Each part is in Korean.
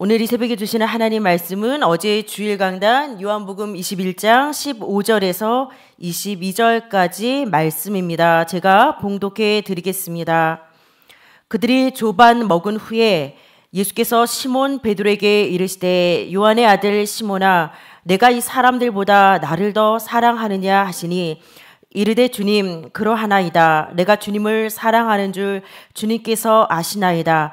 오늘 이 새벽에 주시는 하나님 말씀은 어제 주일 강단 요한복음 21장 15절에서 22절까지 말씀입니다. 제가 봉독해 드리겠습니다. 그들이 조반 먹은 후에 예수께서 시몬 베드로에게 이르시되 요한의 아들 시몬아 내가 이 사람들보다 나를 더 사랑하느냐 하시니 이르되 주님 그러하나이다 내가 주님을 사랑하는 줄 주님께서 아시나이다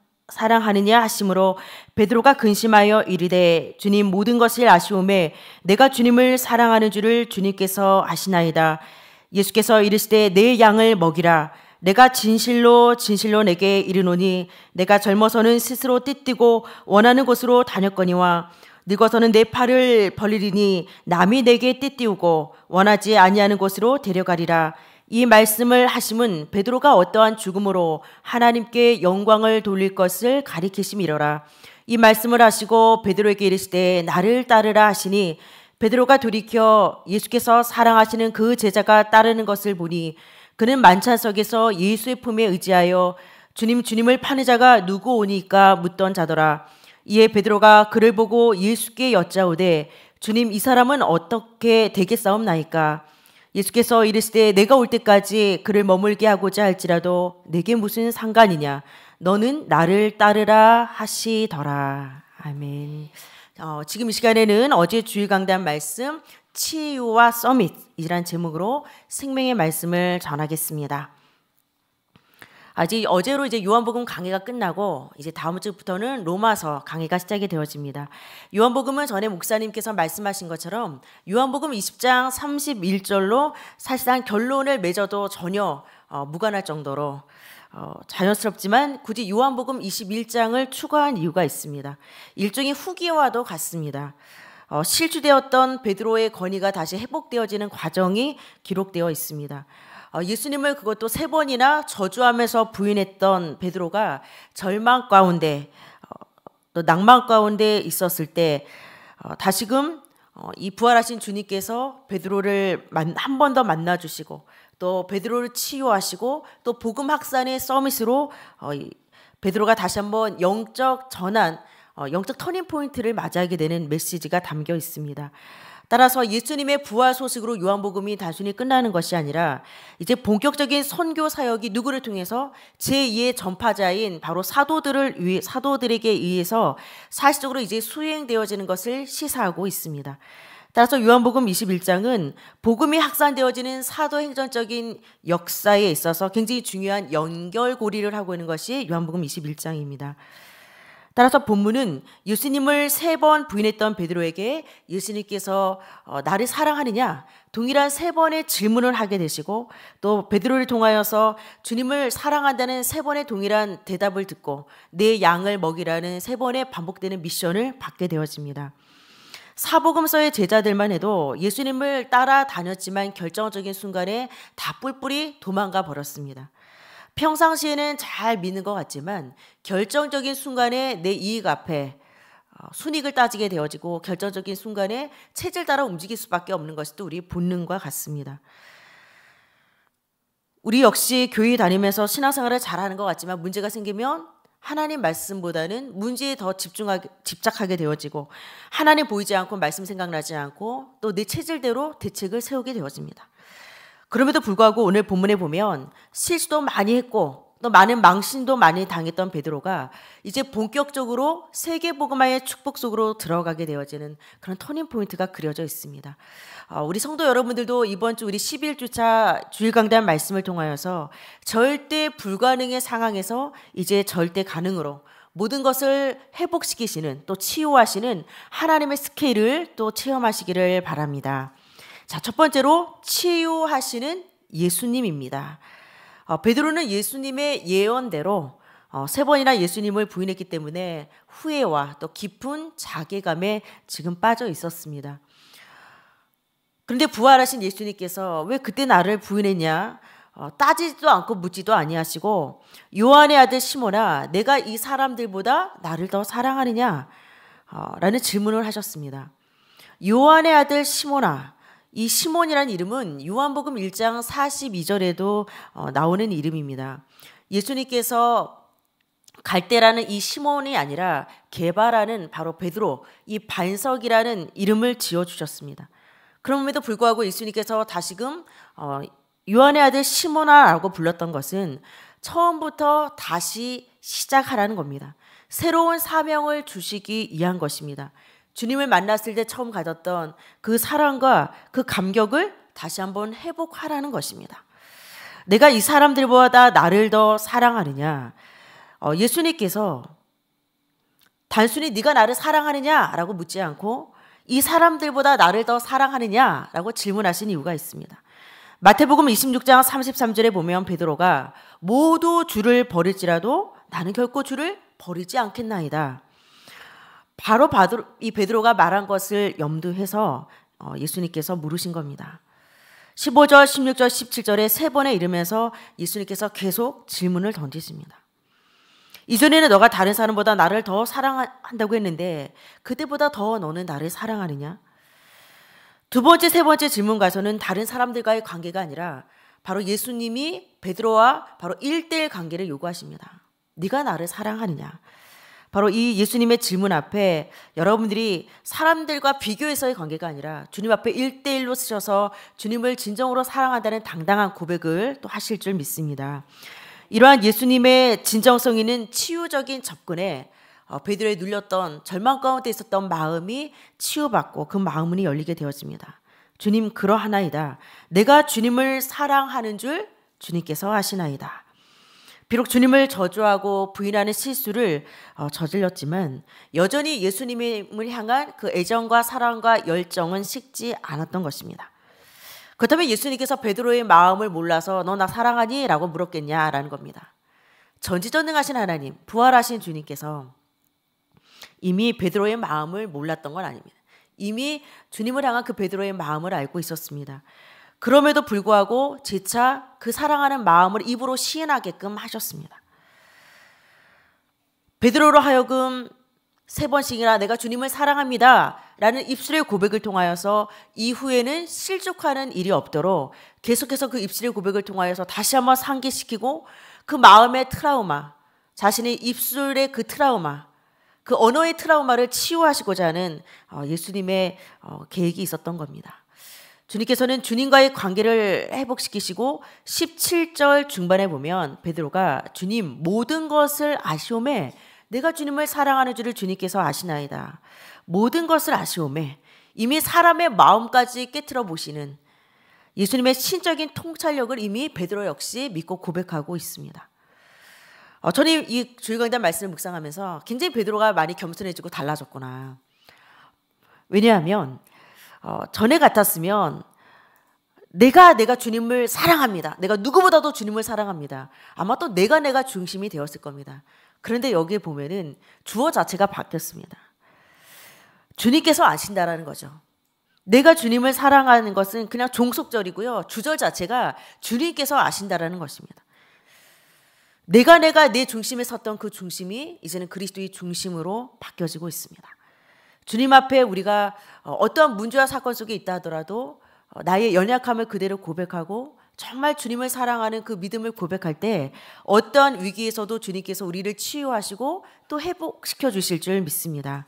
사랑하느냐 하심으로 베드로가 근심하여 이르되 주님 모든 것을 아쉬움에 내가 주님을 사랑하는 줄을 주님께서 아시나이다. 예수께서 이르시되 내 양을 먹이라. 내가 진실로 진실로 내게 이르노니 내가 젊어서는 스스로 띠뛰고 원하는 곳으로 다녔거니와 늙어서는 내 팔을 벌리리니 남이 내게 띠띠우고 원하지 아니하는 곳으로 데려가리라. 이 말씀을 하심은 베드로가 어떠한 죽음으로 하나님께 영광을 돌릴 것을 가리키심이로라. 이 말씀을 하시고 베드로에게 이르시되 나를 따르라 하시니 베드로가 돌이켜 예수께서 사랑하시는 그 제자가 따르는 것을 보니 그는 만찬석에서 예수의 품에 의지하여 주님 주님을 파는 자가 누구 오니까 묻던 자더라. 이에 베드로가 그를 보고 예수께 여짜오되 주님 이 사람은 어떻게 되겠사옵나이까? 예수께서 이르시되 내가 올 때까지 그를 머물게 하고자 할지라도 내게 무슨 상관이냐 너는 나를 따르라 하시더라 아멘. 어, 지금 이 시간에는 어제 주일 강단 말씀 치유와 서밋이란 제목으로 생명의 말씀을 전하겠습니다. 아직 어제로 이제 요한복음 강의가 끝나고 이제 다음 주부터는 로마서 강의가 시작이 되어집니다. 요한복음은 전에 목사님께서 말씀하신 것처럼 요한복음 20장 31절로 사실상 결론을 맺어도 전혀 어, 무관할 정도로 어, 자연스럽지만 굳이 요한복음 21장을 추가한 이유가 있습니다. 일종의 후기와도 같습니다. 어, 실추되었던 베드로의 권위가 다시 회복되어지는 과정이 기록되어 있습니다. 어, 예수님을 그것도 세 번이나 저주하면서 부인했던 베드로가 절망 가운데 어, 또 낭만 가운데 있었을 때 어, 다시금 이 부활하신 주님께서 베드로를 한 번 더 만나 주시고 또 베드로를 치유하시고 또 복음 확산의 서밋으로 베드로가 다시 한번 영적 전환, 영적 터닝 포인트를 맞이하게 되는 메시지가 담겨 있습니다. 따라서 예수님의 부활 소식으로 요한복음이 단순히 끝나는 것이 아니라 이제 본격적인 선교 사역이 누구를 통해서 제2의 전파자인 바로 사도들을 위해 사도들에게 의해서 사실적으로 이제 수행되어지는 것을 시사하고 있습니다. 따라서 요한복음 21장은 복음이 확산되어지는 사도행전적인 역사에 있어서 굉장히 중요한 연결고리를 하고 있는 것이 요한복음 21장입니다. 따라서 본문은 예수님을 세 번 부인했던 베드로에게 예수님께서 어, 나를 사랑하느냐 동일한 세 번의 질문을 하게 되시고 또 베드로를 통하여서 주님을 사랑한다는 세 번의 동일한 대답을 듣고 내 양을 먹이라는 세 번의 반복되는 미션을 받게 되어집니다. 사복음서의 제자들만 해도 예수님을 따라다녔지만 결정적인 순간에 다 뿔뿔이 도망가 버렸습니다. 평상시에는 잘믿는것 같지만 결정적인 순간에 내 이익 앞에 어, 순익을 따지게 되어지고 결정적인 순간에 체질 따라 움직일 수밖에 없는 것이 또 우리 본능과 같습니다. 우리 역시 교회 다니면서 신앙생활을 잘하는 것 같지만 문제가 생기면 하나님 말씀보다는 문제에 더 집중하게 집착하게 되어지고 하나님 보이지 않고 말씀 생각나지 않고 또 내 체질대로 대책을 세우게 되어집니다. 그럼에도 불구하고 오늘 본문에 보면 실수도 많이 했고 또 많은 망신도 많이 당했던 베드로가 이제 본격적으로 세계 복음화의 축복 속으로 들어가게 되어지는 그런 터닝 포인트가 그려져 있습니다. 어, 우리 성도 여러분들도 이번 주 우리 11주차 주일 강단 말씀을 통하여서 절대 불가능의 상황에서 이제 절대 가능으로 모든 것을 회복시키시는 또 치유하시는 하나님의 스케일을 또 체험하시기를 바랍니다. 자, 첫 번째로 치유하시는 예수님입니다. 어, 베드로는 예수님의 예언대로 어, 세 번이나 예수님을 부인했기 때문에 후회와 또 깊은 자괴감에 지금 빠져 있었습니다. 그런데 부활하신 예수님께서 왜 그때 나를 부인했냐? 어, 따지지도 않고 묻지도 아니하시고 요한의 아들 시모나 내가 이 사람들보다 나를 더 사랑하느냐? 어, 라는 질문을 하셨습니다. 요한의 아들 시모나 이 시몬이라는 이름은 요한복음 1장 42절에도 어, 나오는 이름입니다. 예수님께서 갈대라는 이 시몬이 아니라 개바라는 바로 베드로 이 반석이라는 이름을 지어 주셨습니다. 그럼에도 불구하고 예수님께서 다시금 어, 요한의 아들 시몬아라고 불렀던 것은 처음부터 다시 시작하라는 겁니다. 새로운 사명을 주시기 위한 것입니다. 주님을 만났을 때 처음 가졌던 그 사랑과 그 감격을 다시 한번 회복하라는 것입니다. 내가 이 사람들보다 나를 더 사랑하느냐? 어, 예수님께서 단순히 네가 나를 사랑하느냐라고 묻지 않고 이 사람들보다 나를 더 사랑하느냐라고 질문하신 이유가 있습니다. 마태복음 26장 33절에 보면 베드로가 모두 주를 버릴지라도 나는 결코 주를 버리지 않겠나이다. 바로 바드로, 이 베드로가 말한 것을 염두해서 어, 예수님께서 물으신 겁니다. 15절, 16절, 17절에 세 번에 이르면서 예수님께서 계속 질문을 던지십니다. 이전에는 너가 다른 사람보다 나를 더 사랑한다고 했는데 그때보다 더 너는 나를 사랑하느냐? 두 번째, 세 번째 질문 가서는 다른 사람들과의 관계가 아니라 바로 예수님이 베드로와 바로 1대1 관계를 요구하십니다. 네가 나를 사랑하느냐? 바로 이 예수님의 질문 앞에 여러분들이 사람들과 비교해서의 관계가 아니라 주님 앞에 일대일로 쓰셔서 주님을 진정으로 사랑한다는 당당한 고백을 또 하실 줄 믿습니다. 이러한 예수님의 진정성 있는 치유적인 접근에 어, 베드로에 눌렸던 절망 가운데 있었던 마음이 치유받고 그 마음문이 열리게 되어집니다. 주님 그러하나이다. 내가 주님을 사랑하는 줄 주님께서 아시나이다. 비록 주님을 저주하고 부인하는 실수를 어, 저질렀지만 여전히 예수님을 향한 그 애정과 사랑과 열정은 식지 않았던 것입니다. 그렇다면 예수님께서 베드로의 마음을 몰라서 너 나 사랑하니? 라고 물었겠냐라는 겁니다. 전지전능하신 하나님, 부활하신 주님께서 이미 베드로의 마음을 몰랐던 건 아닙니다. 이미 주님을 향한 그 베드로의 마음을 알고 있었습니다. 그럼에도 불구하고 재차 그 사랑하는 마음을 입으로 시인하게끔 하셨습니다. 베드로로 하여금 세 번씩이나 내가 주님을 사랑합니다. 라는 입술의 고백을 통하여서 이후에는 실족하는 일이 없도록 계속해서 그 입술의 고백을 통하여서 다시 한번 상기시키고 그 마음의 트라우마, 자신의 입술의 그 트라우마, 그 언어의 트라우마를 치유하시고자 하는 어, 예수님의 어, 계획이 있었던 겁니다. 주님께서는 주님과의 관계를 회복시키시고 17절 중반에 보면 베드로가 주님 모든 것을 아시오매 내가 주님을 사랑하는 줄을 주님께서 아시나이다. 모든 것을 아시오매 이미 사람의 마음까지 깨트려 보시는 예수님의 신적인 통찰력을 이미 베드로 역시 믿고 고백하고 있습니다. 어, 저는 이 주일강단 말씀을 묵상하면서 굉장히 베드로가 많이 겸손해지고 달라졌구나. 왜냐하면 어, 전에 같았으면 내가 내가 주님을 사랑합니다. 내가 누구보다도 주님을 사랑합니다. 아마 또 내가 내가 중심이 되었을 겁니다. 그런데 여기에 보면은 주어 자체가 바뀌었습니다. 주님께서 아신다라는 거죠. 내가 주님을 사랑하는 것은 그냥 종속절이고요. 주절 자체가 주님께서 아신다라는 것입니다. 내가 내가 내 중심에 섰던 그 중심이 이제는 그리스도의 중심으로 바뀌어지고 있습니다. 주님 앞에 우리가 어떠한 문제와 사건 속에 있다 하더라도 어, 나의 연약함을 그대로 고백하고 정말 주님을 사랑하는 그 믿음을 고백할 때 어떤 위기에서도 주님께서 우리를 치유하시고 또 회복시켜 주실 줄 믿습니다.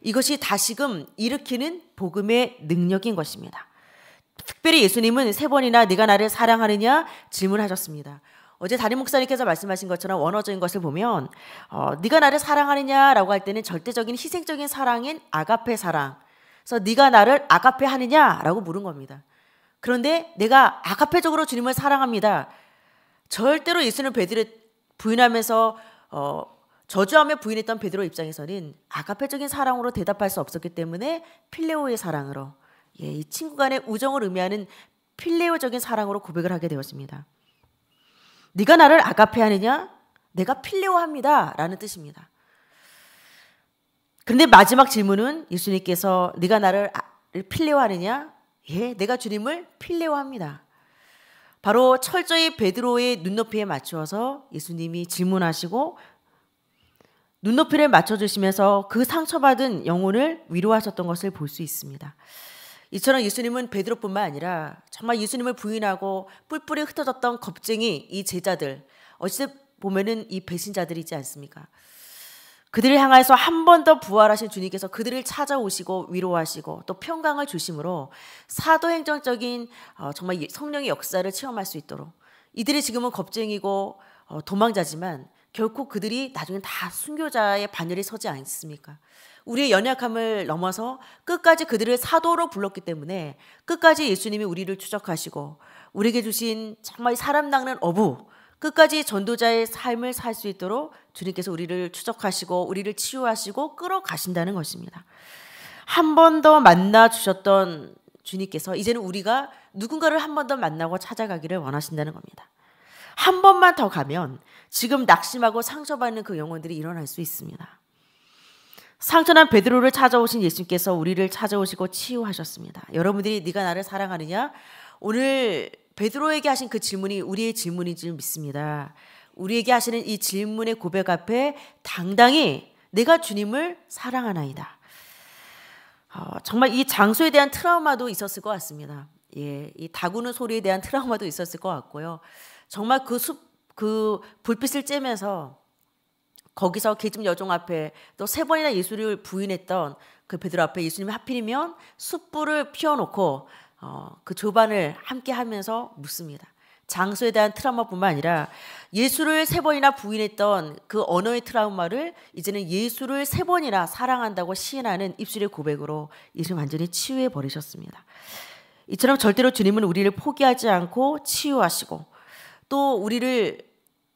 이것이 다시금 일으키는 복음의 능력인 것입니다. 특별히 예수님은 세 번이나 네가 나를 사랑하느냐 질문하셨습니다. 어제 다림 목사님께서 말씀하신 것처럼 원어적인 것을 보면 어, 네가 나를 사랑하느냐라고 할 때는 절대적인 희생적인 사랑인 아가페 사랑. 그래서 네가 나를 아가페 하느냐라고 물은 겁니다. 그런데 내가 아가페적으로 주님을 사랑합니다. 절대로 예수는 베드로 부인하면서 어, 저주함며 부인했던 베드로 입장에서는 아가페적인 사랑으로 대답할 수 없었기 때문에 필레오의 사랑으로 예, 이 친구 간의 우정을 의미하는 필레오적인 사랑으로 고백을 하게 되었습니다. 네가 나를 아가페 하느냐? 내가 필레오합니다. 라는 뜻입니다. 그런데 마지막 질문은 예수님께서 네가 나를 아, 필레오하느냐? 예, 내가 주님을 필레오합니다. 바로 철저히 베드로의 눈높이에 맞추어서 예수님이 질문하시고 눈높이를 맞춰주시면서 그 상처받은 영혼을 위로하셨던 것을 볼 수 있습니다. 이처럼 예수님은 베드로뿐만 아니라 정말 예수님을 부인하고 뿔뿔이 흩어졌던 겁쟁이 이 제자들 어찌 보면은 이 배신자들이지 않습니까? 그들을 향하여서 한 번 더 부활하신 주님께서 그들을 찾아오시고 위로하시고 또 평강을 주심으로 사도행정적인 어, 정말 성령의 역사를 체험할 수 있도록 이들이 지금은 겁쟁이고 어, 도망자지만 결코 그들이 나중에 다 순교자의 반열에 서지 않습니까? 우리의 연약함을 넘어서 끝까지 그들을 사도로 불렀기 때문에 끝까지 예수님이 우리를 추적하시고 우리에게 주신 정말 사람 낚는 어부 끝까지 전도자의 삶을 살 수 있도록 주님께서 우리를 추적하시고 우리를 치유하시고 끌어가신다는 것입니다. 한 번 더 만나 주셨던 주님께서 이제는 우리가 누군가를 한 번 더 만나고 찾아가기를 원하신다는 겁니다. 한 번만 더 가면 지금 낙심하고 상처받는 그 영혼들이 일어날 수 있습니다. 상처난 베드로를 찾아오신 예수님께서 우리를 찾아오시고 치유하셨습니다. 여러분들이 네가 나를 사랑하느냐? 오늘 베드로에게 하신 그 질문이 우리의 질문인 줄 믿습니다. 우리에게 하시는 이 질문의 고백 앞에 당당히 내가 주님을 사랑하나이다. 어, 정말 이 장소에 대한 트라우마도 있었을 것 같습니다. 예, 이 다구는 소리에 대한 트라우마도 있었을 것 같고요. 정말 그 숲, 그 불빛을 쬐면서 거기서 계집 여종 앞에 또 세 번이나 예수를 부인했던 그 베드로 앞에 예수님이 하필이면 숯불을 피워놓고 어, 그 조반을 함께 하면서 묻습니다. 장소에 대한 트라우마뿐만 아니라 예수를 세 번이나 부인했던 그 언어의 트라우마를 이제는 예수를 세 번이나 사랑한다고 시인하는 입술의 고백으로 예수님 완전히 치유해 버리셨습니다. 이처럼 절대로 주님은 우리를 포기하지 않고 치유하시고 또 우리를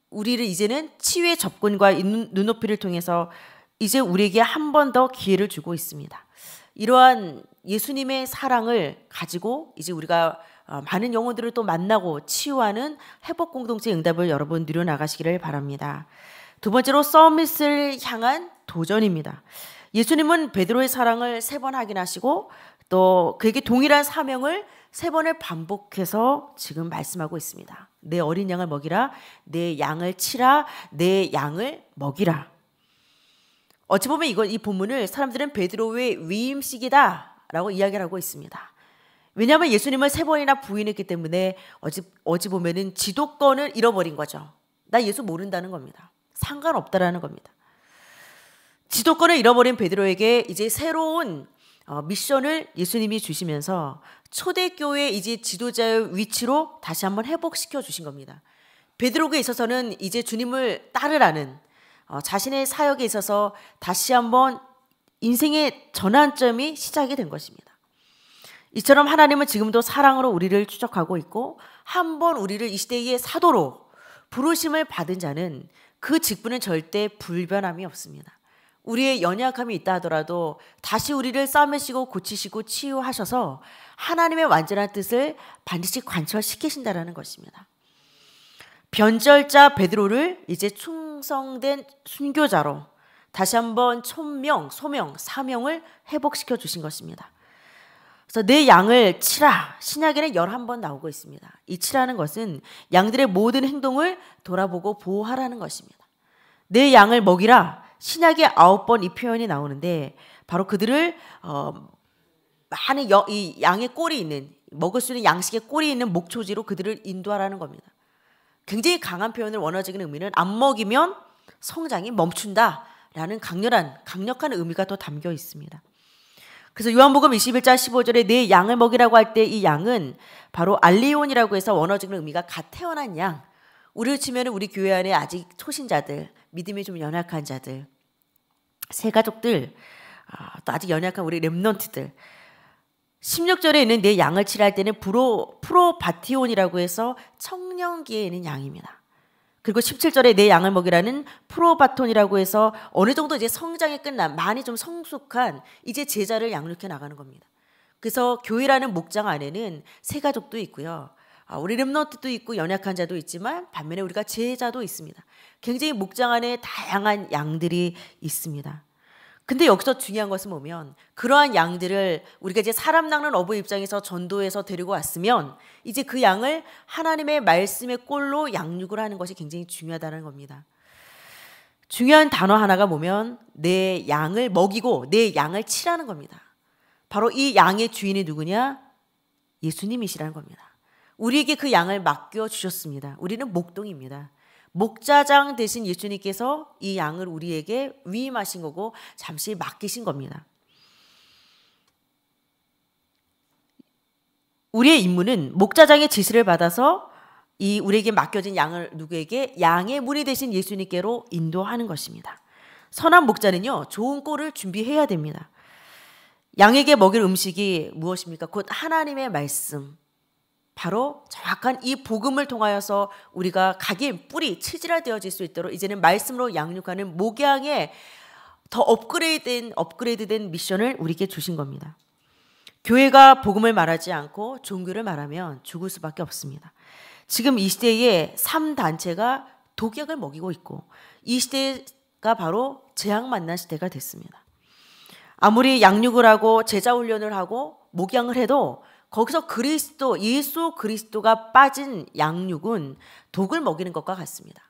우리를 이제는 치유의 접근과 눈높이를 통해서 이제 우리에게 한 번 더 기회를 주고 있습니다. 이러한 예수님의 사랑을 가지고 이제 우리가 어, 많은 영혼들을 또 만나고 치유하는 회복 공동체 응답을 여러분 누려 나가시기를 바랍니다. 두 번째로 서밋을 향한 도전입니다. 예수님은 베드로의 사랑을 세 번 확인하시고 또 그에게 동일한 사명을 세 번을 반복해서 지금 말씀하고 있습니다. 내 어린 양을 먹이라 내 양을 치라 내 양을 먹이라. 어찌 보면 이건 이 본문을 사람들은 베드로의 위임식이다라고 이야기를 하고 있습니다. 왜냐하면 예수님을 세 번이나 부인했기 때문에 어찌, 어찌 보면은 지도권을 잃어버린 거죠. 나 예수 모른다는 겁니다. 상관없다라는 겁니다. 지도권을 잃어버린 베드로에게 이제 새로운 어, 미션을 예수님이 주시면서 초대교회 이제 지도자의 위치로 다시 한번 회복시켜 주신 겁니다. 베드로에 있어서는 이제 주님을 따르라는 어, 자신의 사역에 있어서 다시 한번 인생의 전환점이 시작이 된 것입니다. 이처럼 하나님은 지금도 사랑으로 우리를 추적하고 있고 한번 우리를 이 시대의 사도로 부르심을 받은 자는 그 직분은 절대 불변함이 없습니다. 우리의 연약함이 있다 하더라도 다시 우리를 싸매시고 고치시고 치유하셔서 하나님의 완전한 뜻을 반드시 관철시키신다라는 것입니다. 변절자 베드로를 이제 충성된 순교자로 다시 한번 천명, 소명, 사명을 회복시켜 주신 것입니다. 그래서 내 양을 치라. 신약에는 11번 나오고 있습니다. 이 치라는 것은 양들의 모든 행동을 돌아보고 보호하라는 것입니다. 내 양을 먹이라. 신약에 아홉 번 이 표현이 나오는데 바로 그들을 어, 많은 여, 이 양의 꼴이 있는 먹을 수 있는 양식의 꼴이 있는 목초지로 그들을 인도하라는 겁니다. 굉장히 강한 표현을 원어적인 의미는 안 먹이면 성장이 멈춘다라는 강렬한 강력한 의미가 또 담겨 있습니다. 그래서 요한복음 21장 15절에 내 양을 먹이라고 할 때 이 양은 바로 알리온이라고 해서 원어적인 의미가 갓 태어난 양. 우리를 치면 우리 교회 안에 아직 초신자들, 믿음이 좀 연약한 자들, 새 가족들, 아, 또 아직 연약한 우리 렘넌트들. 16절에 있는 내 양을 칠할 때는 프로, 프로바티온이라고 해서 청년기에 있는 양입니다. 그리고 17절에 내 양을 먹이라는 프로바톤이라고 해서 어느 정도 이제 성장이 끝난 많이 좀 성숙한 이제 제자를 양육해 나가는 겁니다. 그래서 교회라는 목장 안에는 새 가족도 있고요. 아, 우리 렘너트도 있고 연약한 자도 있지만 반면에 우리가 제자도 있습니다. 굉장히 목장 안에 다양한 양들이 있습니다. 근데 여기서 중요한 것은 보면 그러한 양들을 우리가 이제 사람 낚는 어부 입장에서 전도해서 데리고 왔으면 이제 그 양을 하나님의 말씀의 꼴로 양육을 하는 것이 굉장히 중요하다는 겁니다. 중요한 단어 하나가 보면 내 양을 먹이고 내 양을 치라는 겁니다. 바로 이 양의 주인이 누구냐? 예수님이시라는 겁니다. 우리에게 그 양을 맡겨 주셨습니다. 우리는 목동입니다. 목자장 대신 예수님께서 이 양을 우리에게 위임하신 거고 잠시 맡기신 겁니다. 우리의 임무는 목자장의 지시를 받아서 이 우리에게 맡겨진 양을 누구에게 양의 무리 대신 예수님께로 인도하는 것입니다. 선한 목자는요 좋은 꼴을 준비해야 됩니다. 양에게 먹일 음식이 무엇입니까? 곧 하나님의 말씀, 바로 정확한 이 복음을 통하여서 우리가 각인 뿌리 치질화 되어질 수 있도록 이제는 말씀으로 양육하는 목양의 더 업그레이드된 업그레이드된 미션을 우리에게 주신 겁니다. 교회가 복음을 말하지 않고 종교를 말하면 죽을 수밖에 없습니다. 지금 이 시대에 3단체가 독약을 먹이고 있고 이 시대가 바로 재앙 만난 시대가 됐습니다. 아무리 양육을 하고 제자 훈련을 하고 목양을 해도 거기서 그리스도, 예수 그리스도가 빠진 양육은 독을 먹이는 것과 같습니다.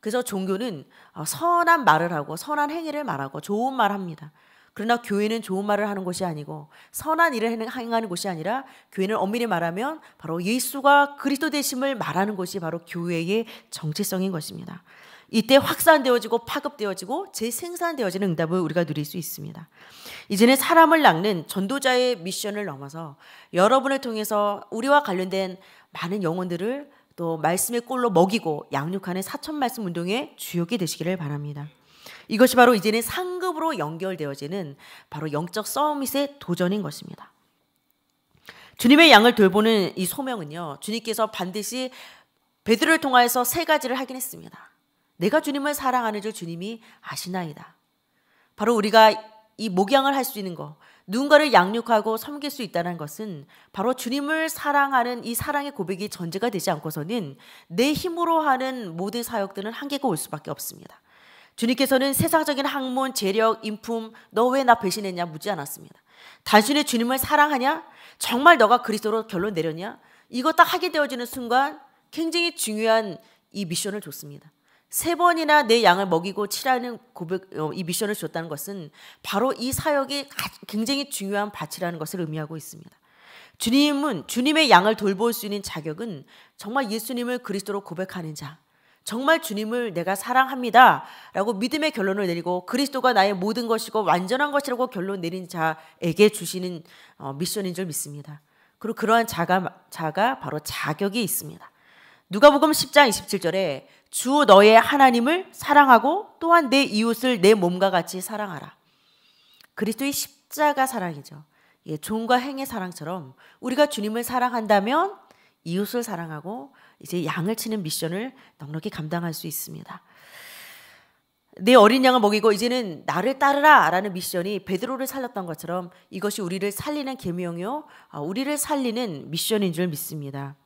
그래서 종교는 어, 선한 말을 하고 선한 행위를 말하고 좋은 말 합니다. 그러나 교회는 좋은 말을 하는 곳이 아니고 선한 일을 행하는 곳이 아니라 교회는 엄밀히 말하면 바로 예수가 그리스도 되심을 말하는 곳이 바로 교회의 정체성인 것입니다. 이때 확산되어지고 파급되어지고 재생산되어지는 응답을 우리가 누릴 수 있습니다. 이제는 사람을 낚는 전도자의 미션을 넘어서 여러분을 통해서 우리와 관련된 많은 영혼들을 또 말씀의 꼴로 먹이고 양육하는 사천 말씀 운동의 주역이 되시기를 바랍니다. 이것이 바로 이제는 상급으로 연결되어지는 바로 영적 서밋의 도전인 것입니다. 주님의 양을 돌보는 이 소명은요. 주님께서 반드시 베드로를 통하여서 세 가지를 하긴 했습니다. 내가 주님을 사랑하는 줄 주님이 아시나이다. 바로 우리가 이 목양을 할 수 있는 것, 누군가를 양육하고 섬길 수 있다는 것은 바로 주님을 사랑하는 이 사랑의 고백이 전제가 되지 않고서는 내 힘으로 하는 모든 사역들은 한계가 올 수밖에 없습니다. 주님께서는 세상적인 학문, 재력, 인품, 너 왜 나 배신했냐 묻지 않았습니다. 단순히 주님을 사랑하냐? 정말 너가 그리스도로 결론 내렸냐? 이거 딱 하게 되어지는 순간 굉장히 중요한 이 미션을 줬습니다. 세 번이나 내 양을 먹이고 치라는 고백, 어, 이 미션을 줬다는 것은 바로 이 사역이 굉장히 중요한 바치라는 것을 의미하고 있습니다. 주님은 주님의 양을 돌볼 수 있는 자격은 정말 예수님을 그리스도로 고백하는 자, 정말 주님을 내가 사랑합니다라고 믿음의 결론을 내리고 그리스도가 나의 모든 것이고 완전한 것이라고 결론 내린 자에게 주시는 어, 미션인 줄 믿습니다. 그리고 그러한 자가 자가 바로 자격이 있습니다. 누가복음 10장 27절에 주 너의 하나님을 사랑하고 또한 내 이웃을 내 몸과 같이 사랑하라. 그리스도의 십자가 사랑이죠. 예, 종과 행의 사랑처럼 우리가 주님을 사랑한다면 이웃을 사랑하고 이제 양을 치는 미션을 넉넉히 감당할 수 있습니다. 내 어린 양을 먹이고 이제는 나를 따르라라는 미션이 베드로를 살렸던 것처럼 이것이 우리를 살리는 계명이요 아, 우리를 살리는 미션인 줄 믿습니다.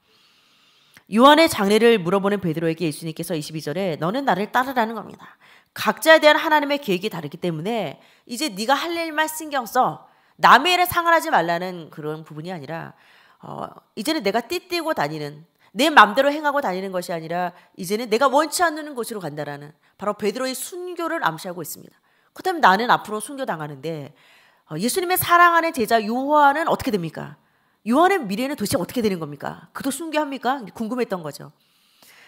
요한의 장례를 물어보는 베드로에게 예수님께서 22절에 너는 나를 따르라는 겁니다. 각자에 대한 하나님의 계획이 다르기 때문에 이제 네가 할 일만 신경 써. 남의 일에 상관하지 말라는 그런 부분이 아니라 어, 이제는 내가 띠띠고 다니는 내 마음대로 행하고 다니는 것이 아니라 이제는 내가 원치 않는 곳으로 간다라는 바로 베드로의 순교를 암시하고 있습니다. 그렇다면 나는 앞으로 순교당하는데 어, 예수님의 사랑하는 제자 요한은 어떻게 됩니까? 요한의 미래는 도대체 어떻게 되는 겁니까? 그도 순교합니까? 궁금했던 거죠.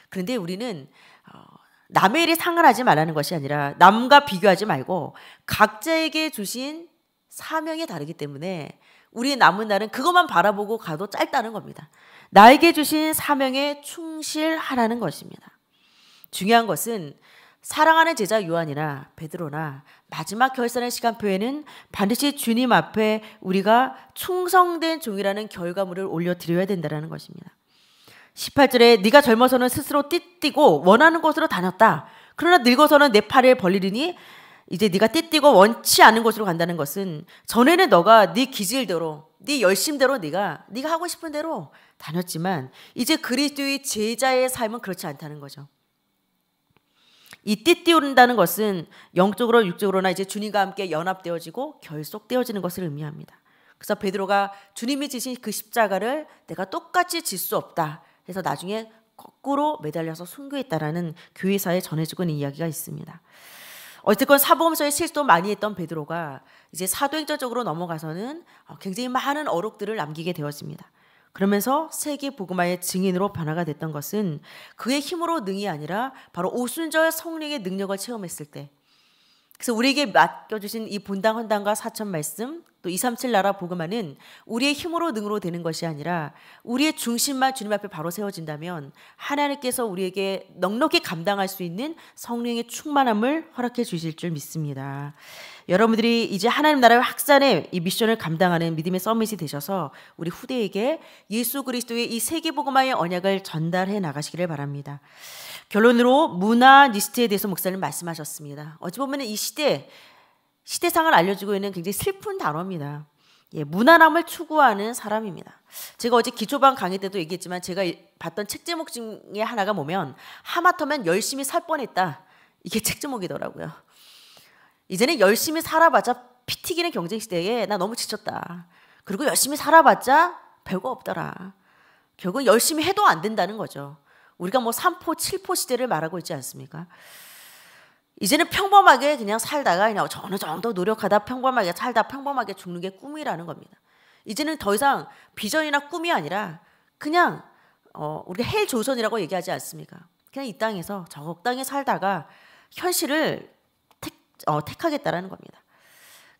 그런데 우리는 어, 남의 일에 상관하지 말라는 것이 아니라 남과 비교하지 말고 각자에게 주신 사명이 다르기 때문에 우리의 남은 날은 그것만 바라보고 가도 짧다는 겁니다. 나에게 주신 사명에 충실하라는 것입니다. 중요한 것은 사랑하는 제자 요한이나 베드로나 마지막 결산의 시간표에는 반드시 주님 앞에 우리가 충성된 종이라는 결과물을 올려드려야 된다는 것입니다. 18절에 네가 젊어서는 스스로 띠뛰고 원하는 곳으로 다녔다. 그러나 늙어서는 내 팔을 벌리리니 이제 네가 띠뛰고 원치 않은 곳으로 간다는 것은 전에는 너가 네 기질대로 네 열심대로 네가 네가 하고 싶은 대로 다녔지만 이제 그리스도의 제자의 삶은 그렇지 않다는 거죠. 이 띠띠오른다는 것은 영적으로 육적으로나 이제 주님과 함께 연합되어지고 결속되어지는 것을 의미합니다. 그래서 베드로가 주님이 지신 그 십자가를 내가 똑같이 질 수 없다. 해서 나중에 거꾸로 매달려서 순교했다라는 교회사에 전해지고 있는 이야기가 있습니다. 어쨌건 사범서에 실수 많이 했던 베드로가 이제 사도행전적으로 넘어가서는 어, 굉장히 많은 어록들을 남기게 되었습니다. 그러면서 세계 복음화의 증인으로 변화가 됐던 것은 그의 힘으로 능이 아니라 바로 오순절 성령의 능력을 체험했을 때 그래서 우리에게 맡겨주신 이 본당 헌당과 사천 말씀 또237 나라 복음화는 우리의 힘으로 능으로 되는 것이 아니라 우리의 중심만 주님 앞에 바로 세워진다면 하나님께서 우리에게 넉넉히 감당할 수 있는 성령의 충만함을 허락해 주실 줄 믿습니다. 여러분들이 이제 하나님 나라의 확산에 이 미션을 감당하는 믿음의 서밋이 되셔서 우리 후대에게 예수 그리스도의 이 세계 복음화의 언약을 전달해 나가시기를 바랍니다. 결론으로 문화리스트에 대해서 목사님 말씀하셨습니다. 어찌 보면 이 시대 시대상을 알려주고 있는 굉장히 슬픈 단어입니다. 예, 무난함을 추구하는 사람입니다. 제가 어제 기초반 강의 때도 얘기했지만 제가 봤던 책 제목 중에 하나가 보면 하마터면 열심히 살 뻔했다. 이게 책 제목이더라고요. 이제는 열심히 살아봤자 피 튀기는 경쟁 시대에 나 너무 지쳤다. 그리고 열심히 살아봤자 별거 없더라. 결국 열심히 해도 안 된다는 거죠. 우리가 뭐 3포, 7포 시대를 말하고 있지 않습니까? 이제는 평범하게 그냥 살다가 그냥 어느 정도 노력하다 평범하게 살다 평범하게 죽는 게 꿈이라는 겁니다. 이제는 더 이상 비전이나 꿈이 아니라 그냥 어, 우리가 헬 조선이라고 얘기하지 않습니까? 그냥 이 땅에서 적당히 살다가 현실을 택, 어, 택하겠다라는 겁니다.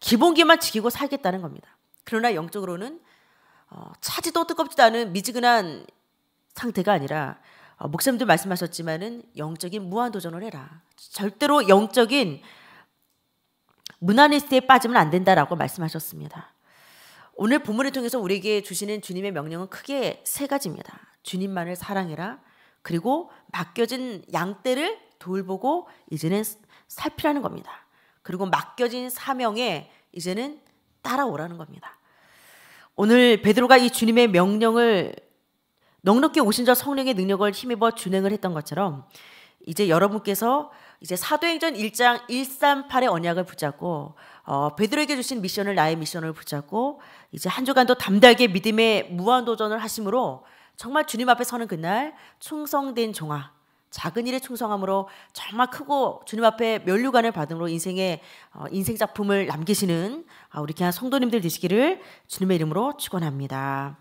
기본기만 지키고 살겠다는 겁니다. 그러나 영적으로는 어, 차지도 뜨겁지도 않은 미지근한 상태가 아니라 어, 목사님도 말씀하셨지만은 영적인 무한 도전을 해라. 절대로 영적인 문화리스트에 빠지면 안 된다라고 말씀하셨습니다. 오늘 본문을 통해서 우리에게 주시는 주님의 명령은 크게 세 가지입니다. 주님만을 사랑해라. 그리고 맡겨진 양떼를 돌보고 이제는 살피라는 겁니다. 그리고 맡겨진 사명에 이제는 따라오라는 겁니다. 오늘 베드로가 이 주님의 명령을 넉넉히 오신 자 성령의 능력을 힘입어 준행을 했던 것처럼 이제 여러분께서 이제 사도행전 1장 138의 언약을 붙잡고 어, 베드로에게 주신 미션을 나의 미션을 붙잡고 이제 한 주간도 담대하게 믿음의 무한 도전을 하심으로 정말 주님 앞에 서는 그날 충성된 종아 작은 일에 충성함으로 정말 크고 주님 앞에 면류관을 받음으로 인생의 어, 인생 작품을 남기시는 아, 우리 귀한 성도님들 되시기를 주님의 이름으로 축원합니다.